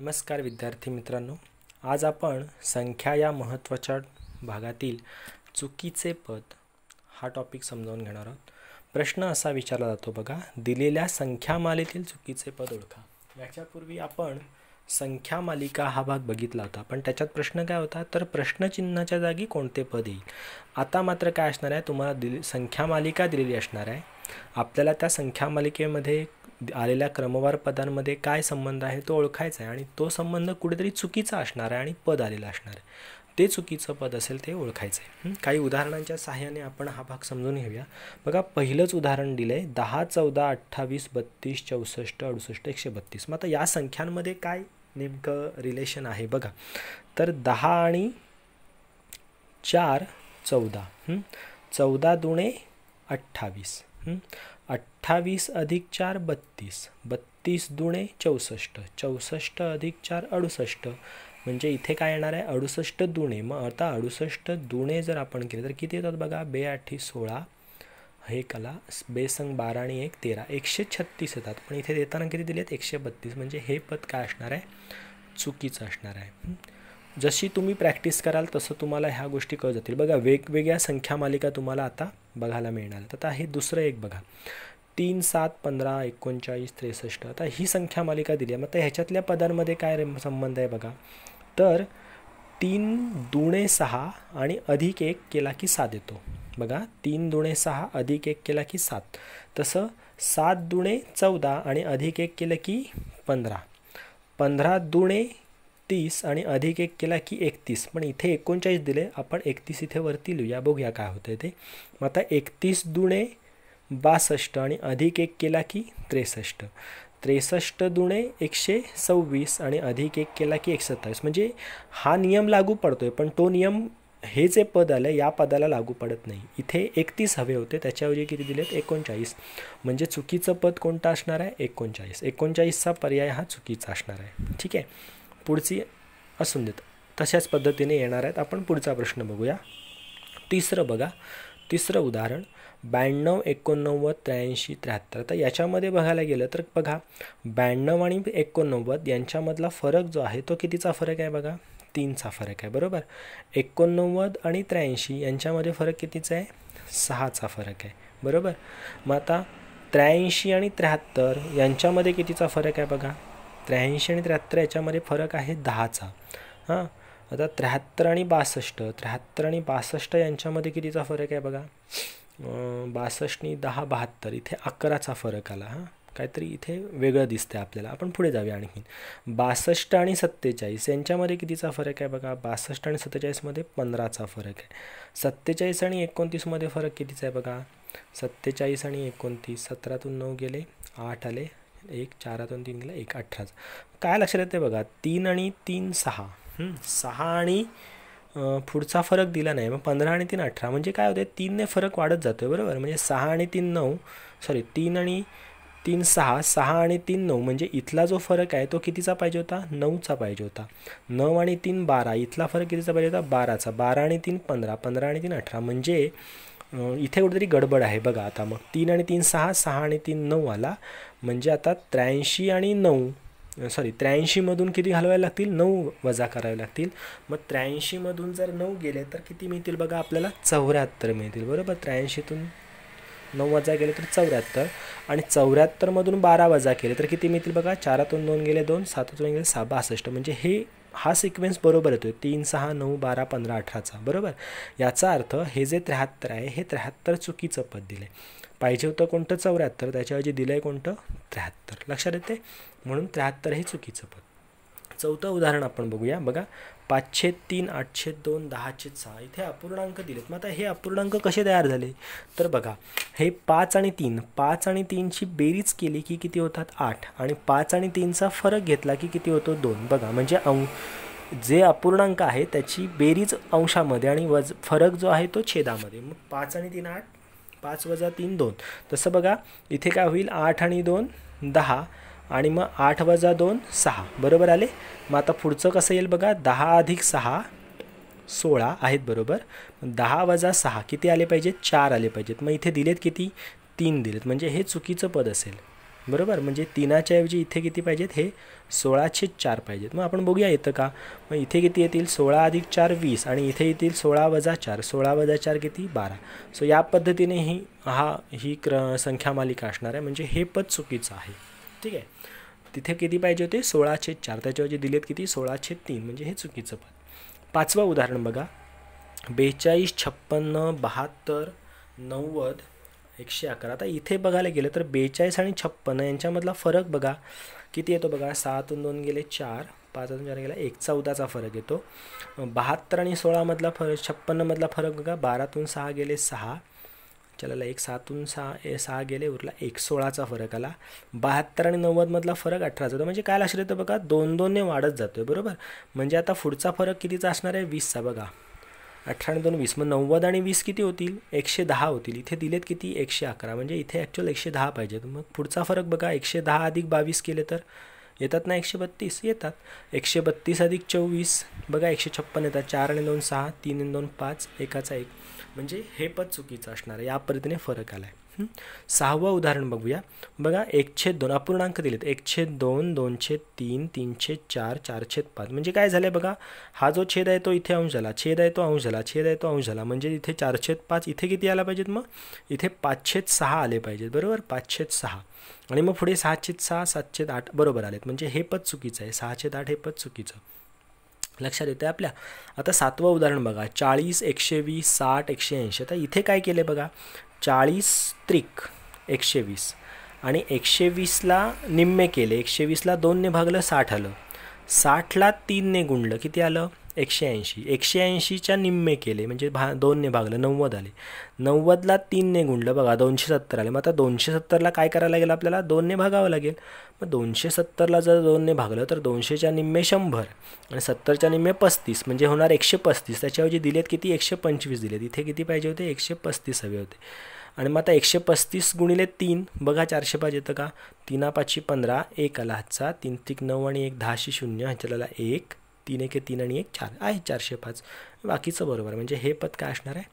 नमस्कार विद्यार्थी मित्रांनो आज आपण संख्या या महत्त्वाच्या भागातील चुकीचे पद हा टॉपिक समजावून घेणार आहोत प्रश्न असा विचारला जातो बघा दिलेल्या संख्यामालेतील चुकीचे पद ओळखा याच्यापूर्वी आपण संख्या मालिका हा भाग बघितला होता पण त्याच्यात प्रश्न काय होता तर प्रश्नचिन्हाच्या जागी कोणते पद येईल आता मात्र काय असणार आहे तुम्हाला दिली संख्या मालिका दिलेली असणार आहे आपल्याला त्या संख्या मालिकेमध्ये आलेल्या क्रमवार पदांमध्ये काय संबंध आहे तो ओळखायचा आहे आणि तो संबंध कुठेतरी चुकीचा असणार आहे आणि पद आलेलं असणार आहे ते चुकीचं पद असेल ते ओळखायचं आहे काही उदाहरणांच्या सहाय्याने आपण हा भाग समजून घेऊया बघा पहिलंच उदाहरण दिलं आहे दहा चौदा अठ्ठावीस बत्तीस चौसष्ट अडुसष्ट एकशे बत्तीस मग आता या संख्यांमध्ये काय नेमकं रिलेशन आहे बघा तर दहा आणि चार चौदा चौदा दुणे अठ्ठावीस अठ्ठावीस अधिक चार बत्तीस बत्तीस दुणे चौसष्ट चौसष्ट अधिक चार अडुसष्ट म्हणजे इथे काय येणार आहे अडुसष्ट दुणे मग आता अडुसष्ट दुणे जर आपण केले तर किती येतात बघा बे आठी सोळा हे कला बेसंग बारा आणि एक तेरा एकशे छत्तीस येतात पण इथे देताना किती दिले आहेत एकशे बत्तीस म्हणजे हे पद काय असणार आहे चुकीचं असणार आहे जशी तुम्ही प्रॅक्टिस कराल तसं तुम्हाला ह्या गोष्टी कळ जातील बघा वेगवेगळ्या संख्या मालिका तुम्हाला आता बघायला मिळणार तर आता हे दुसरं एक बघा तीन सात पंधरा एकोणचाळीस त्रेसष्ट आता ही संख्या मालिका दिली आहे मग तर ह्याच्यातल्या पदांमध्ये काय संबंध आहे बघा तर तीन दुणे सहा आणि अधिक एक केला की सात येतो बघा तीन दुणे सहा अधिक एक केला की सात तसं सात दुणे चौदा आणि अधिक एक केलं की पंधरा पंधरा दुणे तीस आणि अधिक एक केला की एकतीस पण इथे एकोणचाळीस दिले आपण एकतीस इथे वरती लिहूया बघूया काय होतं ते मग आता एकतीस दुणे बासष्ट आणि अधिक एक केला की त्रेसष्ट त्रेसष्ट दुणे एकशे सव्वीस आणि अधिक एक केला की सत्तावीस म्हणजे हा नियम लागू पडतो आहे पण तो नियम हे जे पद आलं या पदाला लागू पडत नाही इथे एकतीस हवे होते त्याच्याऐवजी किती दिलेत एकोणचाळीस म्हणजे चुकीचं पद कोणतं असणार आहे एकोणचाळीस एकोणचाळीसचा पर्याय हा चुकीचा असणार आहे ठीक आहे पुढची असून देत तशाच पद्धतीने येणार आहेत आपण पुढचा प्रश्न बघूया तिसरं बघा तिसरं उदाहरण ब्याण्णव एकोणनव्वद त्र्याऐंशी त्र्याहत्तर तर याच्यामध्ये बघायला गेलं तर बघा ब्याण्णव आणि एकोणनव्वद यांच्यामधला फरक जो आहे तो कितीचा फरक आहे बघा तीनचा फरक आहे बरोबर एकोणनव्वद आणि त्र्याऐंशी यांच्यामध्ये फरक कितीचा आहे सहाचा फरक आहे बरोबर मग आता त्र्याऐंशी आणि त्र्याहत्तर यांच्यामध्ये कितीचा फरक आहे बघा त्र्याऐंशी आणि त्र्याहत्तर याच्यामध्ये फरक आहे दहाचा हां आता त्र्याहत्तर आणि बासष्ट त्र्याहत्तर आणि बासष्ट यांच्यामध्ये कितीचा फरक आहे बघा बासष्टनी दहा बहात्तर इथे अकराचा फरक आला हां काहीतरी इथे वेगळं दिसतं आहे आपल्याला आपण पुढे जाऊया आणखीन बासष्ट आणि सत्तेचाळीस यांच्यामध्ये कितीचा फरक आहे बघा बासष्ट आणि सत्तेचाळीसमध्ये पंधराचा फरक आहे सत्तेचाळीस आणि एकोणतीसमध्ये फरक कितीचा आहे बघा सत्तेचाळीस आणि एकोणतीस सतरातून नऊ गेले आठ आले एक चार दोन तीन गेला एक अठराचा काय लक्षात येते बघा तीन आणि तीन सहा सहा आणि पुढचा फरक दिला नाही मग पंधरा आणि तीन अठरा म्हणजे काय होते तीनने फरक वाढत जातो आहे बरोबर म्हणजे सहा आणि तीन नऊ सॉरी तीन आणि तीन सहा सहा आणि तीन नऊ म्हणजे इथला जो फरक आहे तो कितीचा पाहिजे होता नऊचा पाहिजे होता नऊ आणि तीन बारा इथला फरक कितीचा पाहिजे होता बाराचा बारा आणि तीन पंधरा पंधरा आणि तीन अठरा म्हणजे इथे कुठेतरी गडबड आहे बघा आता मग तीन आणि तीन सहा सहा आणि तीन नऊ आला म्हणजे आता त्र्याऐंशी आणि नऊ सॉरी त्र्याऐंशीमधून किती घालवायला लागतील नऊ वजा करावे लागतील मग त्र्याऐंशीमधून जर नऊ गेले तर किती मिळतील बघा आपल्याला चौऱ्याहत्तर मिळतील बरोबर त्र्याऐंशीतून नऊ वजा गेले तर चौऱ्याहत्तर आणि चौऱ्याहत्तरमधून बारा वजा केले तर किती मिळतील बघा चारातून दोन गेले दोन सातातून गेले सहा बासष्ट म्हणजे हे हा सिक्वेन्स बरोबर येतोय तीन सहा नऊ बारा पंधरा अठराचा बरोबर याचा अर्थ हे जे त्र्याहत्तर आहे हे त्र्याहत्तर चुकीचं पद दिलं आहे पाहिजे होतं कोणतं चौऱ्याहत्तर त्याच्याऐवजी दिलं आहे कोणतं त्र्याहत्तर लक्षात येते म्हणून त्र्याहत्तर हे चुकीचं पद चौथं उदाहरण आपण बघूया बघा पाचशे तीन आठशे दोन दहाशे सहा इथे अपूर्णांक दिलेत मग आता हे अपूर्णांक कसे तयार झाले तर बघा हे पाच आणि तीन पाच आणि तीनची बेरीज केली की किती होतात आठ आणि पाच आणि तीनचा फरक घेतला की किती होतो दोन बघा म्हणजे अं जे अपूर्णांक आहे त्याची बेरीज अंशामध्ये आणि वज फरक जो आहे तो छेदामध्ये मग पाच आणि तीन आठ पाच वजा तीन दोन तसं बघा इथे काय होईल आठ आणि दोन दहा आणि मग आठ वजा दोन सहा बरोबर आले मग आता पुढचं कसं येईल बघा दहा अधिक सहा सोळा आहेत बरोबर दहा वजा सहा किती आले पाहिजेत चार आले पाहिजेत मग इथे दिलेत किती तीन दिलेत म्हणजे हे चुकीचं पद असेल बरोबर म्हणजे तीनाच्याऐवजी इथे किती पाहिजेत हे सोळाशे चार पाहिजेत मग आपण बघूया येतं का मग इथे किती येतील सोळा अधिक चार वीस आणि इथे येतील सोळा वजा चार सोळा वजा चार किती बारा सो या पद्धतीने ही हा ही क्र संख्या मालिका असणार आहे म्हणजे हे पद चुकीचं आहे ठीक आहे तिथे किती पाहिजे होते सोळाशे चार त्याच्यावर जे दिलेत किती सोळाशे तीन म्हणजे हे चुकीचं पद पाचवं उदाहरण बघा बेचाळीस छप्पन्न बहात्तर नव्वद एकशे अकरा आता इथे बघायला गेलं तर बेचाळीस आणि छप्पन्न यांच्यामधला फरक बघा किती येतो बघा सहातून दोन गेले चार पाचातून चार गेला एक चौदाचा फरक येतो बहात्तर आणि सोळामधला फरक छप्पन्नमधला फरक बघा बारातून सहा गेले सहा चला एक सातून सहा ए सहा गेले उरला एक सोळाचा फरक आला बहात्तर आणि नव्वदमधला फरक अठराचा होता म्हणजे काय लक्षात तर बघा दोन दोनने वाढत जातो आहे बरोबर म्हणजे आता पुढचा फरक कितीचा असणार आहे वीसचा बघा अठरा आणि दोन वीस मग नव्वद आणि वीस किती होतील एकशे दहा होतील इथे दिलेत किती एकशे अकरा म्हणजे इथे ॲक्च्युअल एकशे दहा पाहिजेत मग पुढचा फरक बघा एकशे दहा अधिक बावीस केले तर येतात ना एकशे बत्तीस येतात एकशे बत्तीस अधिक चोवीस बघा एकशे छप्पन येतात चार आणि दोन सहा तीन आणि दोन पाच एकाचा एक म्हणजे हे पद चुकीचं असणार आहे या पद्धतीने फरक आला आहे सहावं उदाहरण बघूया बघा छेद दोन अपूर्णांक दिलेत छेद दोन दोनशे तीन तीनशे चार चारशे पाच म्हणजे काय झालं बघा हा जो छेद आहे तो इथे अंश झाला छेद आहे तो अंश झाला छेद आहे तो अंश झाला म्हणजे इथे चारशे पाच इथे किती आला पाहिजेत मग इथे पाचशेत सहा आले पाहिजेत बरोबर पाचशेत सहा आणि मग पुढे सहाशेत सहा सातशेत आठ बरोबर आलेत म्हणजे हे पद चुकीचं आहे सहाशेत आठ हे पद चुकीचं लक्षात येते आपल्या आता सातवं उदाहरण बघा चाळीस एकशे वीस साठ एकशे ऐंशी तर इथे काय केले बघा चाळीस त्रिक एकशे वीस आणि एकशे वीसला निम्मे केले एकशे वीसला दोनने भागलं साठ आलं साठला तीनने गुणलं किती आलं एकशे ऐंशी एकशे ऐंशीच्या निम्मे केले म्हणजे भा दोनने भागलं नव्वद आले नव्वदला तीनने गुणलं बघा दोनशे सत्तर आले मग आता दोनशे सत्तरला काय करावं लागेल आपल्याला दोनने भागावं लागेल मग दोनशे सत्तरला जर दोनने भागलं तर दोनशेच्या निम्मे शंभर आणि सत्तरच्या निम्मे पस्तीस म्हणजे होणार एकशे पस्तीस त्याच्याऐवजी दिलेत किती एकशे पंचवीस दिलेत इथे किती पाहिजे होते एकशे पस्तीस हवे होते आणि मग आता एकशे पस्तीस गुणिले तीन बघा चारशे पाहिजे येतं का तीना पाचशे पंधरा एक आला हातचा तीन तीक नऊ आणि एक दहाशे शून्य ह्याच्याला एक तीन एक तीन आणि एक चार आहे चारशे पाच बाकीचं बरोबर म्हणजे हे पद काय असणार आहे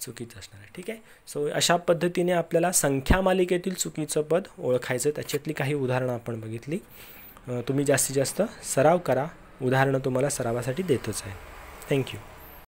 चुकीचं असणार आहे ठीक आहे सो अशा पद्धतीने आपल्याला संख्या मालिकेतील चुकीचं पद ओळखायचं त्याच्यातली काही उदाहरणं आपण बघितली तुम्ही जास्तीत जास्त सराव करा उदाहरणं तुम्हाला सरावासाठी देतच आहे थँक्यू